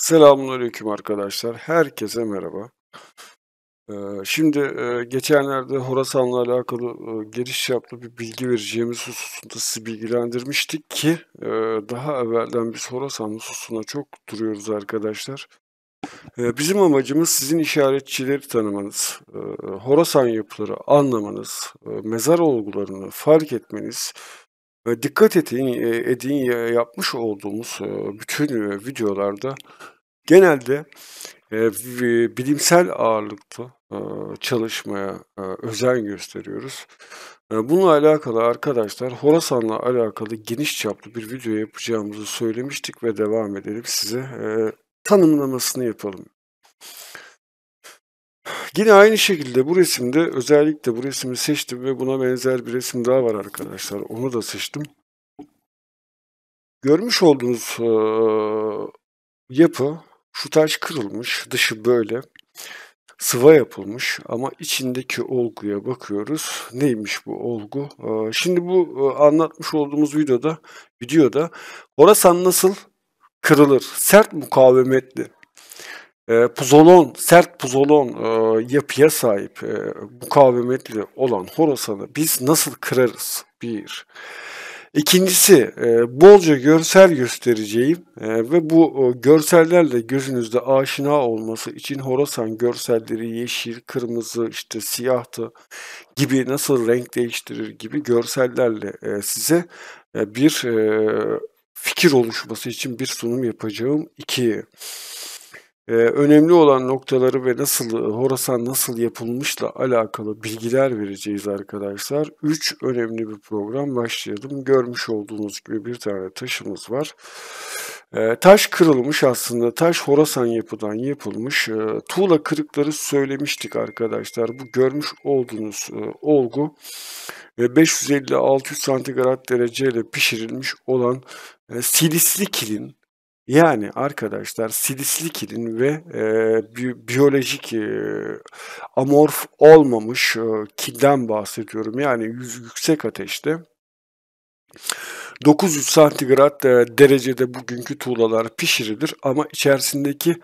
Selamünaleyküm arkadaşlar. Herkese merhaba. Ee, şimdi e, geçenlerde Horasan'la alakalı e, giriş yaptı bir bilgi vereceğimiz hususunda sizi bilgilendirmiştik ki e, daha evvelden biz Horasan hususuna çok duruyoruz arkadaşlar. Bizim amacımız sizin işaretçileri tanımanız, Horasan yapıları anlamanız, mezar olgularını fark etmeniz, dikkat e, edin, edin yapmış olduğumuz e, bütün e, videolarda genelde bilimsel ağırlıklı çalışmaya özen gösteriyoruz. Bununla alakalı arkadaşlar Horasan'la alakalı geniş çaplı bir video yapacağımızı söylemiştik ve devam edelim size tanımlamasını yapalım. Yine aynı şekilde bu resimde özellikle bu resmi seçtim ve buna benzer bir resim daha var arkadaşlar. Onu da seçtim. Görmüş olduğunuz e, yapı şu taş kırılmış. Dışı böyle sıva yapılmış ama içindeki olguya bakıyoruz. Neymiş bu olgu? E, şimdi bu e, anlatmış olduğumuz videoda videoda Horasan nasıl kırılır? Sert mukavemetli e, puzolon, sert puzolon e, yapıya sahip e, mukavemetli olan Horasan'ı biz nasıl kırarız? Bir. İkincisi e, bolca görsel göstereceğim e, ve bu e, görsellerle gözünüzde aşina olması için Horasan görselleri yeşil, kırmızı, işte siyahtı gibi nasıl renk değiştirir gibi görsellerle e, size e, bir e, fikir oluşması için bir sunum yapacağım. İki, ee, önemli olan noktaları ve nasıl Horasan nasıl yapılmışla alakalı bilgiler vereceğiz arkadaşlar. 3 önemli bir program başlayalım. Görmüş olduğunuz gibi bir tane taşımız var. Ee, taş kırılmış aslında. Taş Horasan yapıdan yapılmış. Ee, tuğla kırıkları söylemiştik arkadaşlar. Bu görmüş olduğunuz e, olgu 550-600 e, santigrat dereceyle pişirilmiş olan e, silisli kilin yani arkadaşlar sidislikinin ve e, bi biyolojik e, amorf olmamış e, kilden bahsediyorum. Yani yüz, yüksek ateşte 900 santigrat e, derecede bugünkü tuğlalar pişirilir ama içerisindeki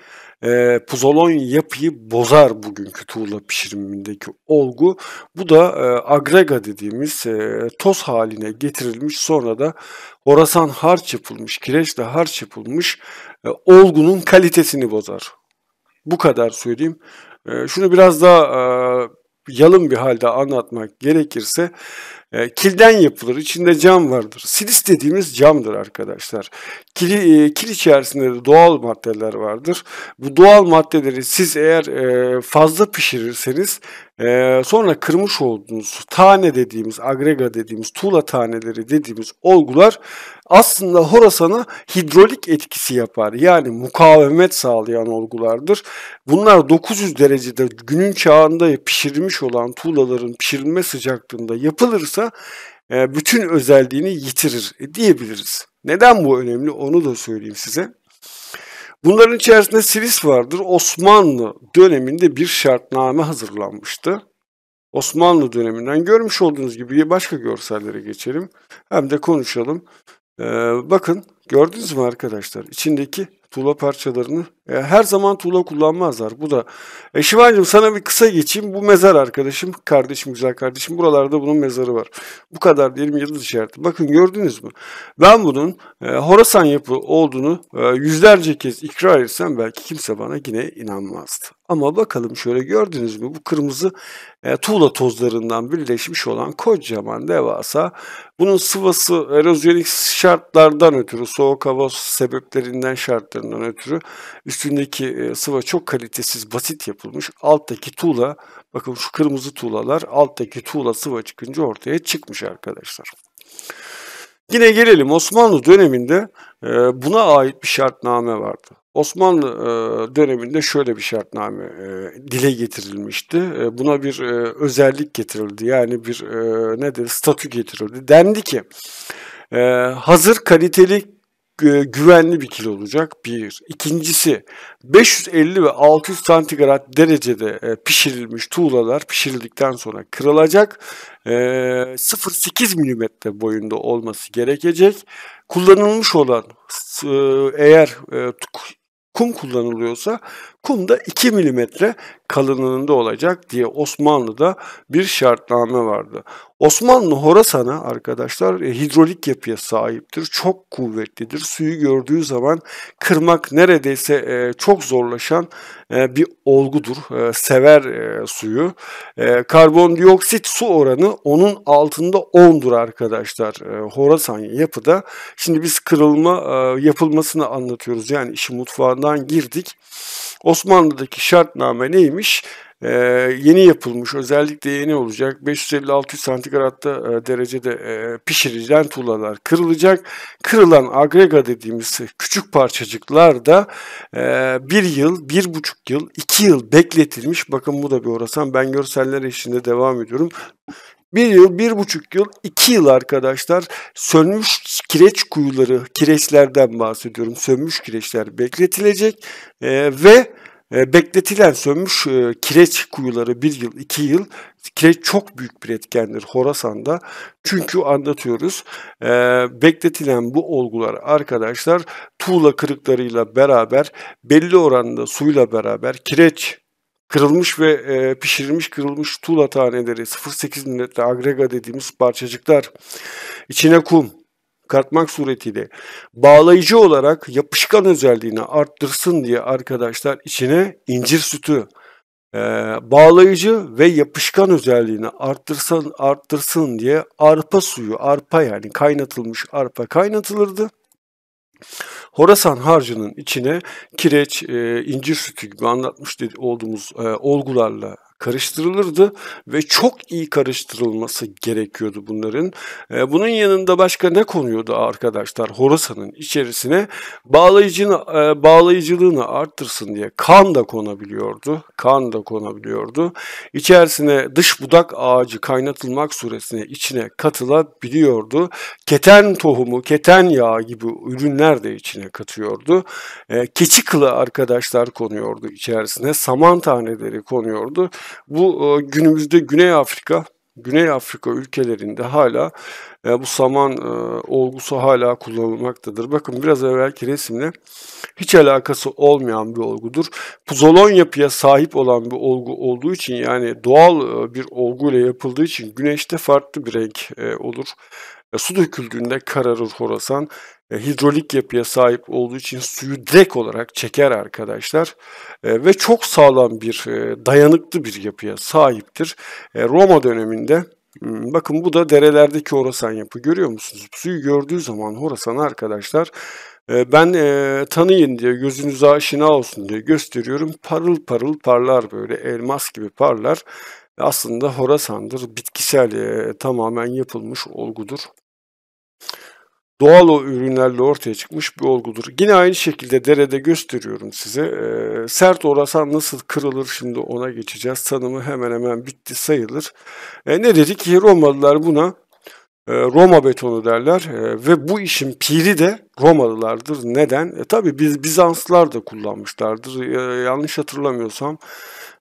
e, puzolon yapıyı bozar bugünkü tuğla pişirimindeki olgu. Bu da e, agrega dediğimiz e, toz haline getirilmiş sonra da orasan harç yapılmış, kireçle harç yapılmış e, olgunun kalitesini bozar. Bu kadar söyleyeyim. E, şunu biraz daha e, yalın bir halde anlatmak gerekirse e, kilden yapılır. içinde cam vardır. Silis dediğimiz camdır arkadaşlar. Kili, e, kil içerisinde de doğal maddeler vardır. Bu doğal maddeleri siz eğer e, fazla pişirirseniz e, sonra kırmış olduğunuz tane dediğimiz, agrega dediğimiz, tuğla taneleri dediğimiz olgular aslında Horasan'a hidrolik etkisi yapar. Yani mukavemet sağlayan olgulardır. Bunlar 900 derecede günün çağında pişirilmiş olan tuğlaların pişirilme sıcaklığında yapılırsa olsa e, bütün özelliğini yitirir e, diyebiliriz. Neden bu önemli onu da söyleyeyim size. Bunların içerisinde Silis vardır. Osmanlı döneminde bir şartname hazırlanmıştı. Osmanlı döneminden görmüş olduğunuz gibi başka görsellere geçelim. Hem de konuşalım. Ee, bakın gördünüz mü arkadaşlar içindeki tuğla parçalarını. E, her zaman tuğla kullanmazlar. Bu da. E, Şivancığım sana bir kısa geçeyim. Bu mezar arkadaşım, kardeşim, güzel kardeşim. Buralarda bunun mezarı var. Bu kadar diyelim yıldız işareti. Bakın gördünüz mü? Ben bunun e, Horasan yapı olduğunu e, yüzlerce kez ikrar etsem belki kimse bana yine inanmazdı. Ama bakalım şöyle gördünüz mü? Bu kırmızı e, tuğla tozlarından birleşmiş olan kocaman devasa. Bunun sıvası erozyonik şartlardan ötürü, soğuk hava sebeplerinden şartlar olmadıklarından ötürü üstündeki e, sıva çok kalitesiz, basit yapılmış. Alttaki tuğla, bakın şu kırmızı tuğlalar, alttaki tuğla sıva çıkınca ortaya çıkmış arkadaşlar. Yine gelelim Osmanlı döneminde e, buna ait bir şartname vardı. Osmanlı e, döneminde şöyle bir şartname dile getirilmişti. Buna bir özellik getirildi. Yani bir ne dedi statü getirildi. Dendi ki hazır kaliteli güvenli bir kil olacak bir. İkincisi 550 ve 600 santigrat derecede e, pişirilmiş tuğlalar pişirildikten sonra kırılacak. 0.8 e, mm boyunda olması gerekecek. Kullanılmış olan e, eğer kum kullanılıyorsa kum da 2 mm kalınlığında olacak diye Osmanlı'da bir şartname vardı. Osmanlı Horasan'a arkadaşlar e, hidrolik yapıya sahiptir. Çok kuvvetlidir. Suyu gördüğü zaman kırmak neredeyse e, çok zorlaşan e, bir olgudur. Sever suyu. Karbondioksit su oranı onun altında 10'dur arkadaşlar. Horasan yapıda. Şimdi biz kırılma yapılmasını anlatıyoruz. Yani işi mutfağından girdik. Osmanlı'daki şartname neymiş? e, yeni yapılmış özellikle yeni olacak 550-600 santigratta e, derecede e, pişirilen tuğlalar kırılacak. Kırılan agrega dediğimiz küçük parçacıklar da e, bir yıl, bir buçuk yıl, iki yıl bekletilmiş. Bakın bu da bir orasan ben görseller eşliğinde devam ediyorum. Bir yıl, bir buçuk yıl, iki yıl arkadaşlar sönmüş kireç kuyuları, kireçlerden bahsediyorum. Sönmüş kireçler bekletilecek e, ve e, bekletilen sönmüş e, kireç kuyuları bir yıl, iki yıl kireç çok büyük bir etkendir Horasan'da. Çünkü anlatıyoruz e, bekletilen bu olgular arkadaşlar tuğla kırıklarıyla beraber belli oranda suyla beraber kireç kırılmış ve pişirilmiş kırılmış tuğla taneleri 0.8 milimetre agrega dediğimiz parçacıklar içine kum çıkartmak suretiyle bağlayıcı olarak yapışkan özelliğini arttırsın diye arkadaşlar içine incir sütü e, bağlayıcı ve yapışkan özelliğini arttırsın arttırsın diye arpa suyu arpa yani kaynatılmış arpa kaynatılırdı. Horasan harcının içine kireç, e, incir sütü gibi anlatmış dedi, olduğumuz e, olgularla karıştırılırdı ve çok iyi karıştırılması gerekiyordu bunların. E, bunun yanında başka ne konuyordu arkadaşlar? Horasanın içerisine bağlayıcını, e, bağlayıcılığını arttırsın diye kan da konabiliyordu. Kan da konabiliyordu. İçerisine dış budak ağacı kaynatılmak suresine içine katılabiliyordu. Keten tohumu, keten yağı gibi ürünler de içine katıyordu. E, keçi kılı arkadaşlar konuyordu içerisine. Saman taneleri konuyordu. Bu e, günümüzde Güney Afrika, Güney Afrika ülkelerinde hala e, bu saman e, olgusu hala kullanılmaktadır. Bakın biraz evvelki resimle hiç alakası olmayan bir olgudur. Puzolon yapıya sahip olan bir olgu olduğu için yani doğal e, bir olguyla yapıldığı için güneşte farklı bir renk olur. su döküldüğünde kararır Horasan. E, hidrolik yapıya sahip olduğu için suyu direkt olarak çeker arkadaşlar e, ve çok sağlam bir e, dayanıklı bir yapıya sahiptir. Roma döneminde hmm, bakın bu da derelerdeki Horasan yapı görüyor musunuz? Suyu gördüğü zaman Horasan arkadaşlar ben e, tanıyın diye gözünüz aşina olsun diye gösteriyorum. Parıl parıl parlar böyle elmas gibi parlar. Aslında Horasan'dır bitkisel e, tamamen yapılmış olgudur doğal o ürünlerle ortaya çıkmış bir olgudur. Yine aynı şekilde derede gösteriyorum size. E, sert orasan nasıl kırılır şimdi ona geçeceğiz. Tanımı hemen hemen bitti sayılır. E, ne dedik? Romalılar buna ee, Roma betonu derler ee, ve bu işin piri de Romalılardır. Neden? E tabi biz Bizanslılar da kullanmışlardır. E, yanlış hatırlamıyorsam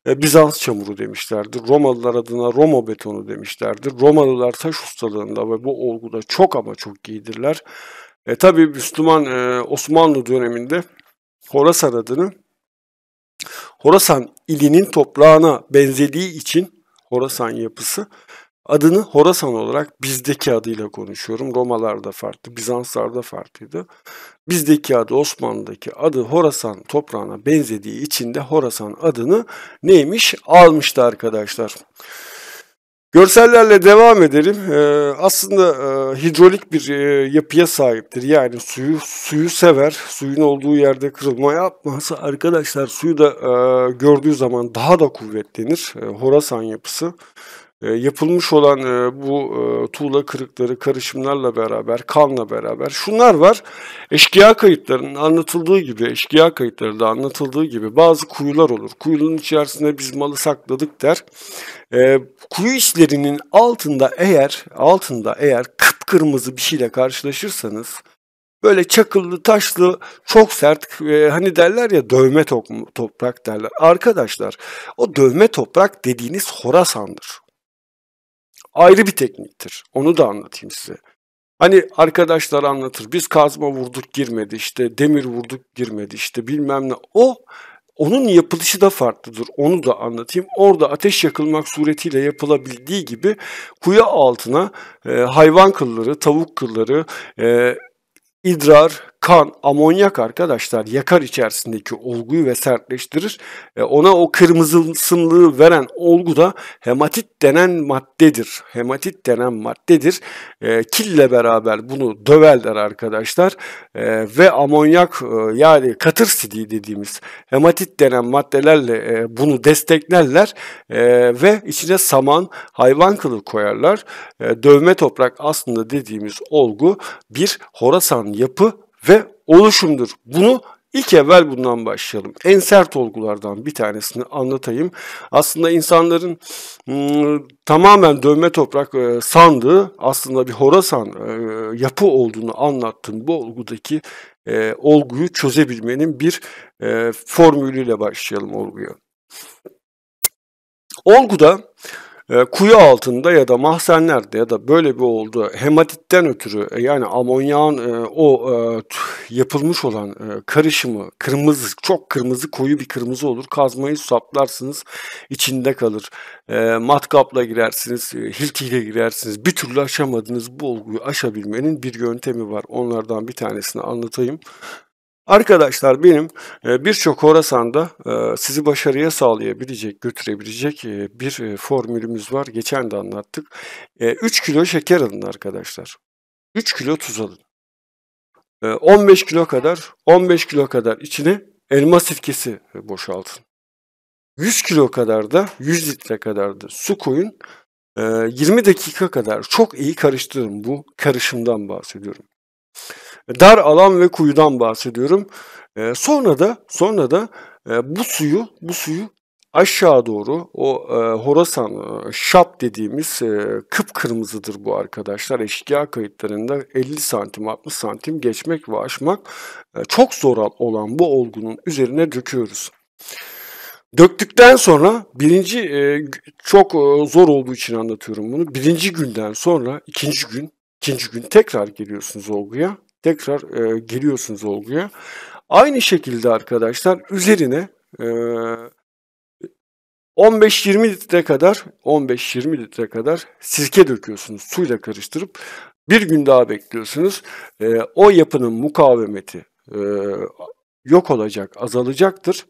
e, Bizans çamuru demişlerdir. Romalılar adına Roma betonu demişlerdir. Romalılar taş ustalığında ve bu olguda çok ama çok iyidirler. E tabi Müslüman e, Osmanlı döneminde Horasan adını Horasan ilinin toprağına benzediği için Horasan yapısı Adını Horasan olarak bizdeki adıyla konuşuyorum. Romalarda farklı, Bizanslarda farklıydı. Bizdeki adı Osmanlı'daki adı Horasan toprağına benzediği için de Horasan adını neymiş almıştı arkadaşlar. Görsellerle devam edelim. Ee, aslında e, hidrolik bir e, yapıya sahiptir. Yani suyu suyu sever. Suyun olduğu yerde kırılma yapmaz. Arkadaşlar suyu da e, gördüğü zaman daha da kuvvetlenir. E, Horasan yapısı. Ee, yapılmış olan e, bu e, tuğla kırıkları, karışımlarla beraber, kanla beraber şunlar var. Eşkıya kayıtlarının anlatıldığı gibi, eşkıya kayıtlarında anlatıldığı gibi bazı kuyular olur. Kuyunun içerisinde biz malı sakladık der. Ee, kuyu işlerinin altında eğer, altında eğer kıpkırmızı bir şeyle karşılaşırsanız, böyle çakıllı taşlı çok sert e, hani derler ya dövme top, toprak derler. Arkadaşlar o dövme toprak dediğiniz Horasan'dır ayrı bir tekniktir. Onu da anlatayım size. Hani arkadaşlar anlatır biz kazma vurduk girmedi işte demir vurduk girmedi işte bilmem ne. O onun yapılışı da farklıdır. Onu da anlatayım. Orada ateş yakılmak suretiyle yapılabildiği gibi kuyu altına e, hayvan kılları, tavuk kılları, e, idrar, kan, amonyak arkadaşlar yakar içerisindeki olguyu ve sertleştirir. E, ona o kırmızısınlığı veren olgu da hematit denen maddedir. Hematit denen maddedir. E, kille beraber bunu döverler arkadaşlar. E, ve amonyak e, yani katır sidiği dediğimiz hematit denen maddelerle e, bunu desteklerler e, ve içine saman, hayvan kılı koyarlar. E, dövme toprak aslında dediğimiz olgu bir horasan yapı ve oluşumdur. Bunu ilk evvel bundan başlayalım. En sert olgulardan bir tanesini anlatayım. Aslında insanların ıı, tamamen dövme toprak ıı, sandığı aslında bir horasan ıı, yapı olduğunu anlattım. Bu olgudaki olguyu çözebilmenin bir formülüyle başlayalım olguya. Olguda ee, kuyu altında ya da mahzenlerde ya da böyle bir oldu hematitten ötürü e, yani amonyağın e, o e, yapılmış olan karışımı kırmızı çok kırmızı koyu bir kırmızı olur kazmayı saplarsınız içinde kalır matkapla girersiniz e, hiltiyle girersiniz bir türlü aşamadığınız bu olguyu aşabilmenin bir yöntemi var onlardan bir tanesini anlatayım Arkadaşlar benim e, birçok Horasan'da e, sizi başarıya sağlayabilecek, götürebilecek e, bir formülümüz var. Geçen de anlattık. 3 kilo şeker alın arkadaşlar. 3 kilo tuz alın. 15 kilo kadar, 15 kilo kadar içine elma sirkesi boşaltın. 100 kilo kadar da, 100 litre kadar da su koyun. 20 dakika kadar çok iyi karıştırın. Bu karışımdan bahsediyorum dar alan ve kuyudan bahsediyorum. E, sonra da sonra da e, bu suyu bu suyu aşağı doğru o e, Horasan e, şap dediğimiz e, kıpkırmızıdır bu arkadaşlar. Eşkıya kayıtlarında 50 santim 60 santim geçmek ve aşmak e, çok zor olan bu olgunun üzerine döküyoruz. Döktükten sonra birinci e, çok e, zor olduğu için anlatıyorum bunu. Birinci günden sonra ikinci gün ikinci gün tekrar geliyorsunuz olguya tekrar e, giriyorsunuz olguya. Aynı şekilde arkadaşlar üzerine e, 15-20 litre kadar 15-20 litre kadar sirke döküyorsunuz suyla karıştırıp bir gün daha bekliyorsunuz. E, o yapının mukavemeti e, yok olacak, azalacaktır.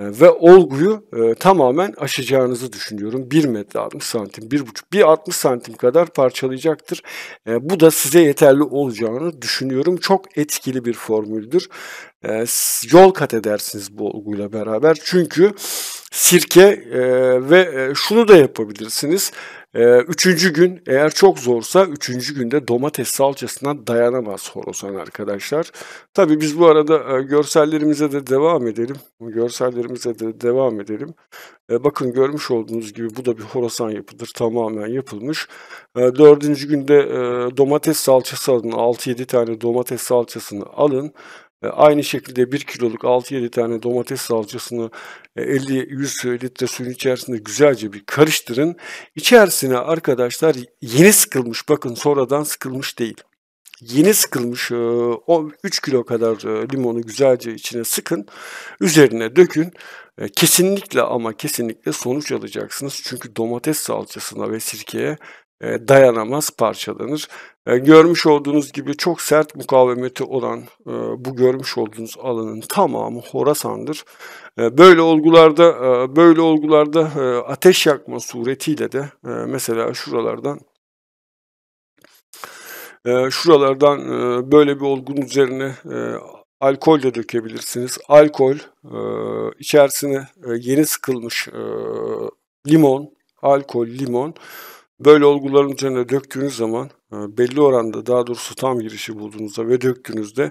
Ee, ve olguyu e, tamamen aşacağınızı düşünüyorum. 1 metre 60 santim, 1,5, bir 60 santim kadar parçalayacaktır. E, bu da size yeterli olacağını düşünüyorum. Çok etkili bir formüldür. E, yol kat edersiniz bu olguyla beraber. Çünkü sirke e, ve e, şunu da yapabilirsiniz. E, üçüncü gün eğer çok zorsa üçüncü günde domates salçasına dayanamaz horozan arkadaşlar. Tabii biz bu arada e, görsellerimize de devam edelim. Görsellerimize de devam edelim. E, bakın görmüş olduğunuz gibi bu da bir horasan yapıdır. Tamamen yapılmış. E, dördüncü günde e, domates salçası alın. 6-7 tane domates salçasını alın e, aynı şekilde 1 kiloluk 6-7 tane domates salçasını 50-100 e, litre suyun içerisinde güzelce bir karıştırın. İçerisine arkadaşlar yeni sıkılmış bakın sonradan sıkılmış değil. Yeni sıkılmış 3 e, kilo kadar limonu güzelce içine sıkın. Üzerine dökün. Kesinlikle ama kesinlikle sonuç alacaksınız. Çünkü domates salçasına ve sirkeye e, dayanamaz parçalanır. E, görmüş olduğunuz gibi çok sert mukavemeti olan e, bu görmüş olduğunuz alanın tamamı Horasan'dır. Böyle olgularda böyle olgularda ateş yakma suretiyle de mesela şuralardan şuralardan böyle bir olgun üzerine alkol de dökebilirsiniz. Alkol içerisine yeni sıkılmış limon, alkol, limon Böyle olguların üzerine döktüğünüz zaman e, belli oranda daha doğrusu tam girişi bulduğunuzda ve döktüğünüzde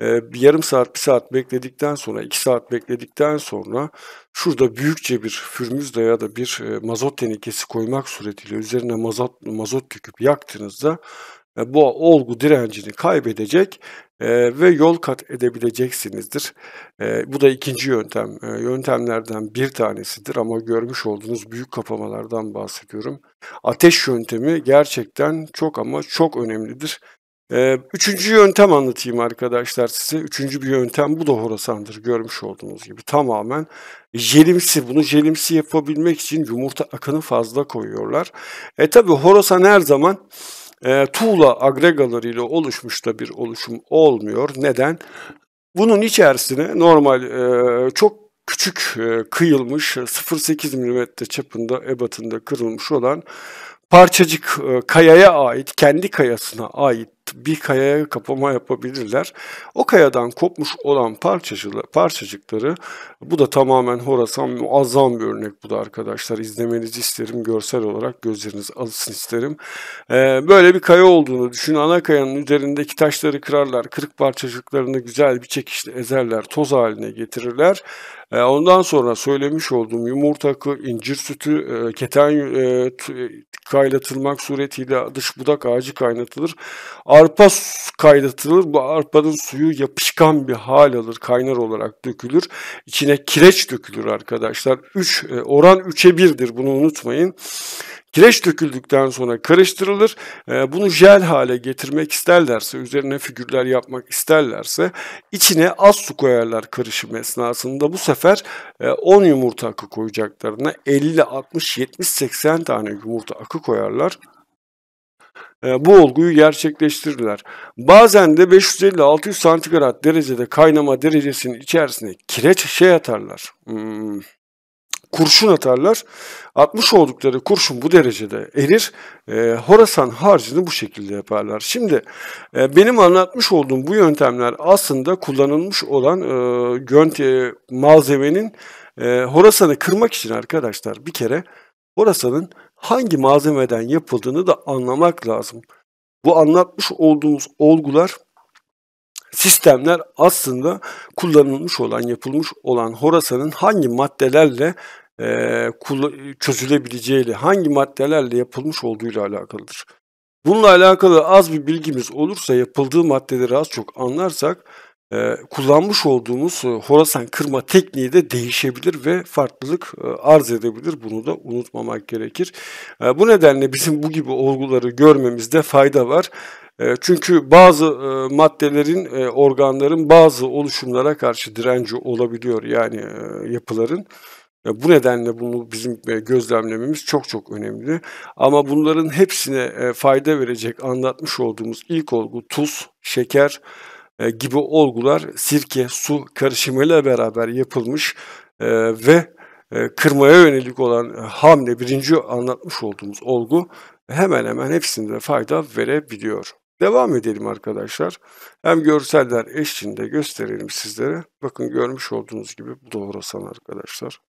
e, bir yarım saat, bir saat bekledikten sonra, iki saat bekledikten sonra şurada büyükçe bir fürmüzde ya da bir e, mazot tenekesi koymak suretiyle üzerine mazot, mazot döküp yaktığınızda bu olgu direncini kaybedecek ve yol kat edebileceksinizdir. Bu da ikinci yöntem. Yöntemlerden bir tanesidir ama görmüş olduğunuz büyük kapamalardan bahsediyorum ateş yöntemi gerçekten çok ama çok önemlidir. Üçüncü yöntem anlatayım arkadaşlar size. Üçüncü bir yöntem bu da horasandır görmüş olduğunuz gibi. Tamamen jelimsi. Bunu jelimsi yapabilmek için yumurta akını fazla koyuyorlar. E tabi horasan her zaman e, tuğla agregalarıyla oluşmuş da bir oluşum olmuyor. Neden? Bunun içerisine normal e, çok küçük e, kıyılmış 0.8 e, mm çapında ebatında kırılmış olan parçacık e, kayaya ait, kendi kayasına ait bir kayaya kapama yapabilirler. O kayadan kopmuş olan parçacıkları bu da tamamen Horasan muazzam bir örnek bu da arkadaşlar. İzlemenizi isterim görsel olarak gözleriniz alışsın isterim. Ee, böyle bir kaya olduğunu düşün. Ana kayanın üzerindeki taşları kırarlar. Kırık parçacıklarını güzel bir çekişle ezerler. Toz haline getirirler. Ee, ondan sonra söylemiş olduğum yumurta, incir sütü, e, keten e, e, kaylatılmak suretiyle dış budak ağacı kaynatılır arpa kaynatılır, Bu arpanın suyu yapışkan bir hal alır. Kaynar olarak dökülür. İçine kireç dökülür arkadaşlar. 3 e, oran 3'e 1'dir. Bunu unutmayın. Kireç döküldükten sonra karıştırılır. E, bunu jel hale getirmek isterlerse, üzerine figürler yapmak isterlerse içine az su koyarlar karışım esnasında. Bu sefer 10 e, yumurta akı koyacaklarına 50, 60, 70, 80 tane yumurta akı koyarlar. Ee, bu olguyu gerçekleştirirler. Bazen de 550-600 santigrat derecede kaynama derecesinin içerisine kireç şey atarlar. Hmm, kurşun atarlar. Atmış oldukları kurşun bu derecede erir. E, Horasan harcını bu şekilde yaparlar. Şimdi e, benim anlatmış olduğum bu yöntemler aslında kullanılmış olan e, gönte, malzemenin e, Horasan'ı kırmak için arkadaşlar bir kere Horasan'ın hangi malzemeden yapıldığını da anlamak lazım. Bu anlatmış olduğumuz olgular sistemler aslında kullanılmış olan, yapılmış olan Horasan'ın hangi maddelerle e, çözülebileceğiyle, hangi maddelerle yapılmış olduğuyla alakalıdır. Bununla alakalı az bir bilgimiz olursa, yapıldığı maddeleri az çok anlarsak e, kullanmış olduğumuz e, Horasan kırma tekniği de değişebilir ve farklılık e, arz edebilir. Bunu da unutmamak gerekir. E, bu nedenle bizim bu gibi olguları görmemizde fayda var. Ee, çünkü bazı e, maddelerin, e, organların bazı oluşumlara karşı direnci olabiliyor yani e, yapıların. Bu nedenle bunu bizim gözlemlememiz çok çok önemli. Ama bunların hepsine fayda verecek anlatmış olduğumuz ilk olgu tuz, şeker, e, gibi olgular sirke su karışımıyla beraber yapılmış e, ve e, kırmaya yönelik olan hamle birinci anlatmış olduğumuz olgu hemen hemen hepsinde fayda verebiliyor. Devam edelim arkadaşlar. Hem görseller eşliğinde gösterelim sizlere. Bakın görmüş olduğunuz gibi bu da Horasan arkadaşlar.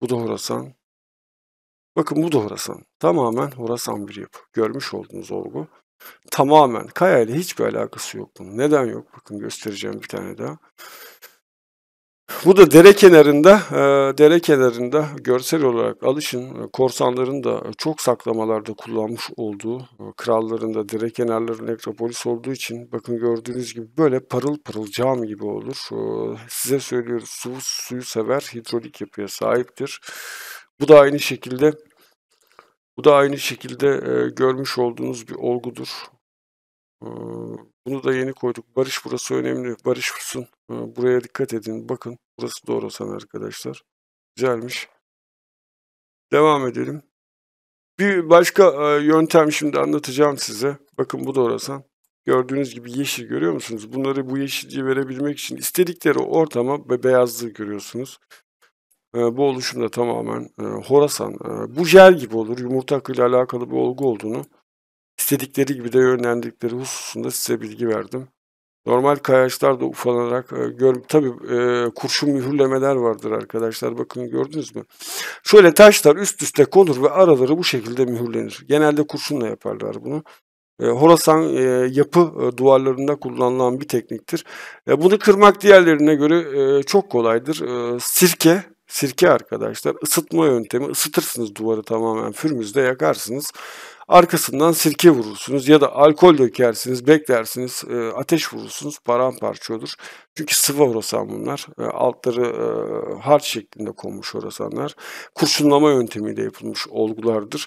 Bu da Horasan. Bakın bu da Horasan. Tamamen Horasan bir yapı. Görmüş olduğunuz olgu. Tamamen Kaya ile hiçbir alakası yok bunun. Neden yok? Bakın göstereceğim bir tane daha. Bu da dere kenarında, e, dere kenarında görsel olarak alışın e, korsanların da çok saklamalarda kullanmış olduğu e, kralların da dere kenarları nekropolis olduğu için bakın gördüğünüz gibi böyle parıl parıl cam gibi olur. Size söylüyoruz su suyu sever hidrolik yapıya sahiptir. Bu da aynı şekilde bu da aynı şekilde e, görmüş olduğunuz bir olgudur. E, bunu da yeni koyduk. Barış burası önemli. Barış olsun. E, buraya dikkat edin. Bakın burası doğru sana arkadaşlar. Güzelmiş. Devam edelim. Bir başka e, yöntem şimdi anlatacağım size. Bakın bu da orasan. Gördüğünüz gibi yeşil görüyor musunuz? Bunları bu yeşilliği verebilmek için istedikleri ortama ve beyazlığı görüyorsunuz. Ee, bu oluşum da tamamen e, Horasan, e, bu jel gibi olur. Yumurta akıyla alakalı bir olgu olduğunu istedikleri gibi de yönlendikleri hususunda size bilgi verdim. Normal kayaçlar da ufalanarak e, gör tabi e, kurşun mühürlemeler vardır arkadaşlar bakın gördünüz mü? Şöyle taşlar üst üste konur ve araları bu şekilde mühürlenir. Genelde kurşunla yaparlar bunu. Horasan yapı duvarlarında kullanılan bir tekniktir. bunu kırmak diğerlerine göre çok kolaydır. sirke Sirke arkadaşlar ısıtma yöntemi ısıtırsınız duvarı tamamen fürmüzde yakarsınız. Arkasından sirke vurursunuz ya da alkol dökersiniz, beklersiniz, e, ateş vurursunuz, paramparça olur. Çünkü sıvı orasan bunlar. E, altları e, harç şeklinde konmuş orasanlar. Kurşunlama yöntemiyle yapılmış olgulardır.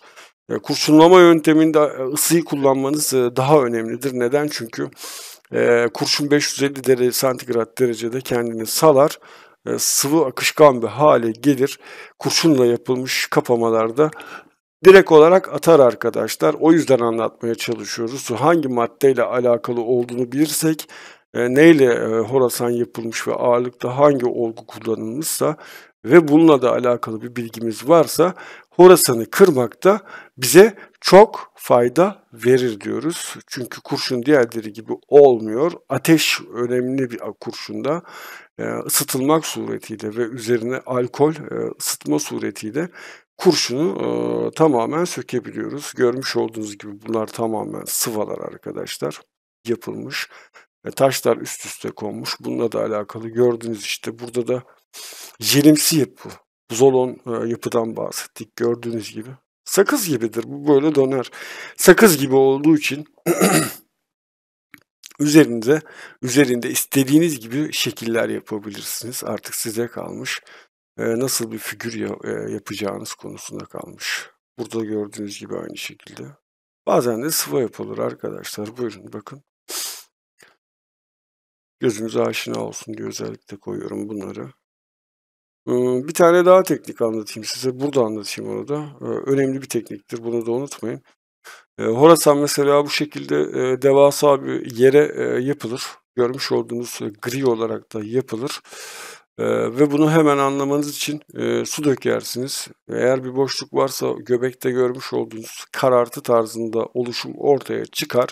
E, kurşunlama yönteminde e, ısıyı kullanmanız e, daha önemlidir. Neden? Çünkü e, kurşun 550 derece santigrat derecede kendini salar e, sıvı akışkan bir hale gelir. Kurşunla yapılmış kapamalarda direkt olarak atar arkadaşlar. O yüzden anlatmaya çalışıyoruz. Hangi maddeyle alakalı olduğunu bilirsek e, neyle e, Horasan yapılmış ve ağırlıkta hangi olgu kullanılmışsa ve bununla da alakalı bir bilgimiz varsa Horasan'ı kırmakta bize çok fayda verir diyoruz. Çünkü kurşun diğerleri gibi olmuyor. Ateş önemli bir kurşunda e, ısıtılmak suretiyle ve üzerine alkol e, ısıtma suretiyle kurşunu e, tamamen sökebiliyoruz. Görmüş olduğunuz gibi bunlar tamamen sıvalar arkadaşlar yapılmış. taşlar üst üste konmuş. Bununla da alakalı gördüğünüz işte burada da jelimsi yapı, zolon yapıdan bahsettik gördüğünüz gibi. Sakız gibidir. Bu böyle döner. Sakız gibi olduğu için üzerinde üzerinde istediğiniz gibi şekiller yapabilirsiniz. Artık size kalmış. E, nasıl bir figür ya, e, yapacağınız konusunda kalmış. Burada gördüğünüz gibi aynı şekilde. Bazen de sıva yapılır arkadaşlar. Buyurun bakın. Gözünüze aşina olsun diye özellikle koyuyorum bunları. Bir tane daha teknik anlatayım size. Burada anlatayım onu da. Önemli bir tekniktir. Bunu da unutmayın. Horasan mesela bu şekilde devasa bir yere yapılır. Görmüş olduğunuz gri olarak da yapılır. ve bunu hemen anlamanız için su dökersiniz. Eğer bir boşluk varsa göbekte görmüş olduğunuz karartı tarzında oluşum ortaya çıkar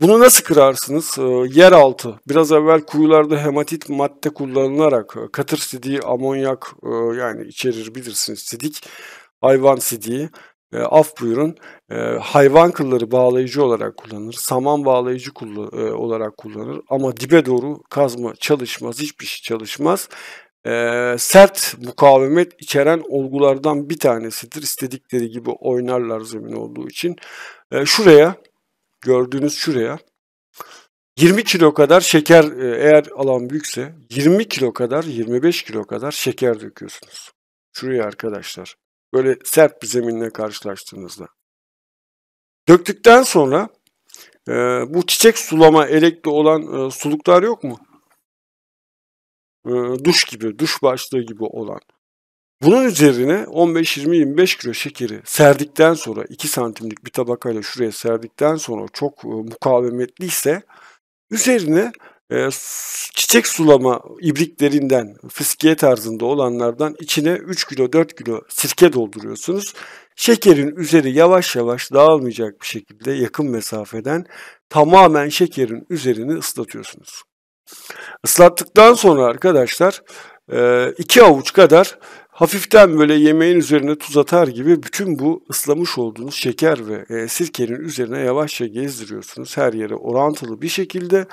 bunu nasıl kırarsınız? Ee, Yeraltı. Biraz evvel kuyularda hematit madde kullanılarak e, katır sidiği, amonyak e, yani içerir bilirsiniz sidik. Hayvan sidiği. E, af buyurun. hayvan kılları bağlayıcı olarak kullanılır, Saman bağlayıcı olarak kullanılır, Ama dibe doğru kazma çalışmaz. Hiçbir şey çalışmaz e, sert mukavemet içeren olgulardan bir tanesidir. İstedikleri gibi oynarlar zemin olduğu için. şuraya gördüğünüz şuraya 20 kilo kadar şeker e, eğer alan büyükse 20 kilo kadar 25 kilo kadar şeker döküyorsunuz. Şuraya arkadaşlar. Böyle sert bir zeminle karşılaştığınızda. Döktükten sonra e, bu çiçek sulama elekli olan e, suluklar yok mu? E, duş gibi, duş başlığı gibi olan. Bunun üzerine 15-20-25 kilo şekeri serdikten sonra 2 santimlik bir tabakayla şuraya serdikten sonra çok e, mukavemetliyse üzerine e, çiçek sulama ibriklerinden, fıskiye tarzında olanlardan içine 3 kilo 4 kilo sirke dolduruyorsunuz. Şekerin üzeri yavaş yavaş dağılmayacak bir şekilde yakın mesafeden tamamen şekerin üzerini ıslatıyorsunuz. Islattıktan sonra arkadaşlar 2 e, avuç kadar hafiften böyle yemeğin üzerine tuz atar gibi bütün bu ıslamış olduğunuz şeker ve e, sirkenin üzerine yavaşça gezdiriyorsunuz her yere orantılı bir şekilde.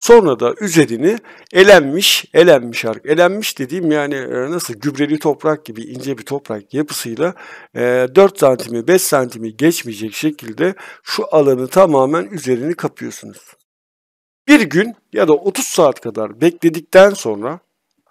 Sonra da üzerini elenmiş, elenmiş artık. Elenmiş dediğim yani e, nasıl gübreli toprak gibi ince bir toprak yapısıyla 4 e, santimi 5 santimi geçmeyecek şekilde şu alanı tamamen üzerini kapıyorsunuz. Bir gün ya da 30 saat kadar bekledikten sonra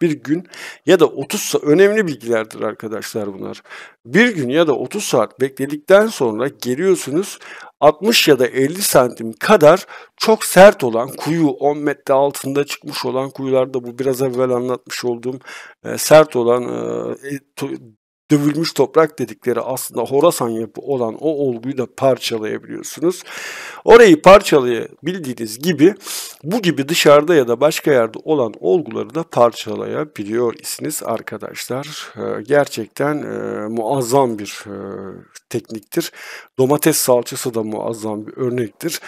bir gün ya da 30 saat önemli bilgilerdir arkadaşlar bunlar. Bir gün ya da 30 saat bekledikten sonra geliyorsunuz 60 ya da 50 santim kadar çok sert olan kuyu 10 metre altında çıkmış olan kuyularda bu biraz evvel anlatmış olduğum e, sert olan e, dövülmüş toprak dedikleri aslında Horasan yapı olan o olguyu da parçalayabiliyorsunuz. Orayı parçalayabildiğiniz gibi bu gibi dışarıda ya da başka yerde olan olguları da parçalayabiliyor isiniz arkadaşlar. Ee, gerçekten e, muazzam bir e, tekniktir. Domates salçası da muazzam bir örnektir.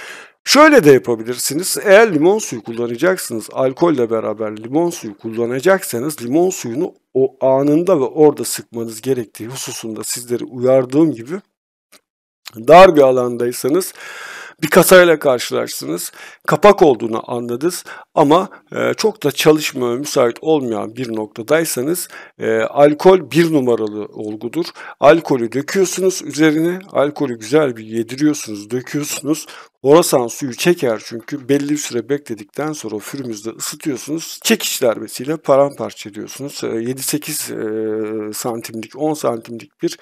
Şöyle de yapabilirsiniz. Eğer limon suyu kullanacaksınız, alkolle beraber limon suyu kullanacaksanız limon suyunu o anında ve orada sıkmanız gerektiği hususunda sizleri uyardığım gibi dar bir alandaysanız bir kasayla karşılaştınız. Kapak olduğunu anladınız ama e, çok da çalışmaya müsait olmayan bir noktadaysanız e, alkol bir numaralı olgudur. Alkolü döküyorsunuz üzerine, alkolü güzel bir yediriyorsunuz, döküyorsunuz. Orasan suyu çeker çünkü belli bir süre bekledikten sonra o fırınızda ısıtıyorsunuz. Çekiç darbesiyle paramparça ediyorsunuz. 7-8 ee, e, santimlik, 10 santimlik bir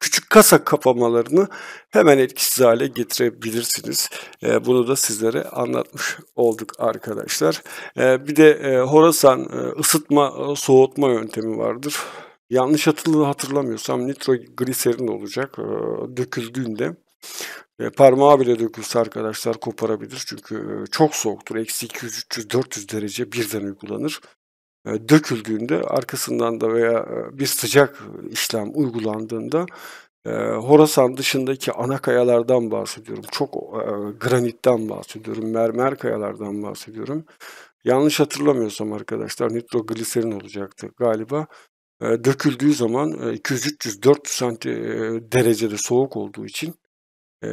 küçük kasa kapamalarını hemen etkisiz hale getirebilirsiniz. Ee, bunu da sizlere anlatmış olduk arkadaşlar. Ee, bir de e, Horasan e, ısıtma, soğutma yöntemi vardır. Yanlış hatırlamıyorsam nitrogliserin olacak döküldüğünde e, parmağı bile dökülse arkadaşlar koparabilir. Çünkü e, çok soğuktur. Eksi 200, 300, 400 derece birden uygulanır. E, döküldüğünde arkasından da veya e, bir sıcak işlem uygulandığında e, Horasan dışındaki ana kayalardan bahsediyorum. Çok e, granitten bahsediyorum. Mermer kayalardan bahsediyorum. Yanlış hatırlamıyorsam arkadaşlar nitrogliserin olacaktı galiba. E, döküldüğü zaman e, 200-300-400 santi e, derecede soğuk olduğu için e,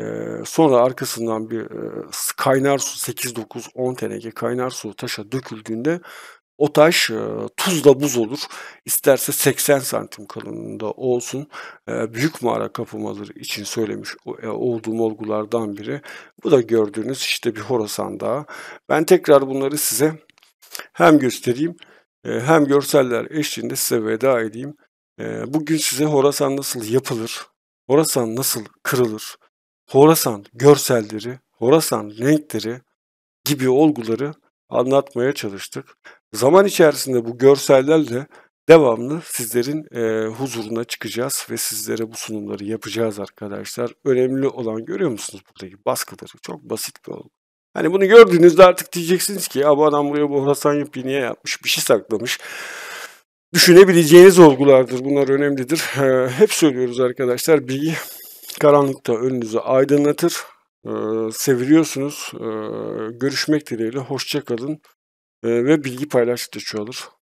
sonra arkasından bir e, kaynar su 8-9-10 teneke kaynar su taşa döküldüğünde o taş e, tuzla buz olur. İsterse 80 santim kalınlığında olsun. E, büyük mağara kapamaları için söylemiş e, olduğum olgulardan biri. Bu da gördüğünüz işte bir Horasan Dağı. Ben tekrar bunları size hem göstereyim e, hem görseller eşliğinde size veda edeyim. E, bugün size Horasan nasıl yapılır, Horasan nasıl kırılır, Horasan görselleri, Horasan renkleri gibi olguları anlatmaya çalıştık. Zaman içerisinde bu görsellerle devamlı sizlerin e, huzuruna çıkacağız ve sizlere bu sunumları yapacağız arkadaşlar. Önemli olan görüyor musunuz buradaki baskıları? Çok basit bir olgu. Hani bunu gördüğünüzde artık diyeceksiniz ki ya bu adam buraya bu Horasan yapıyı niye yapmış? Bir şey saklamış. Düşünebileceğiniz olgulardır. Bunlar önemlidir. Ee, hep söylüyoruz arkadaşlar. Bilgi karanlıkta önünüzü aydınlatır. E, seviliyorsunuz. E, görüşmek dileğiyle. Hoşçakalın. E, ee, ve bilgi paylaştıkça çoğalır.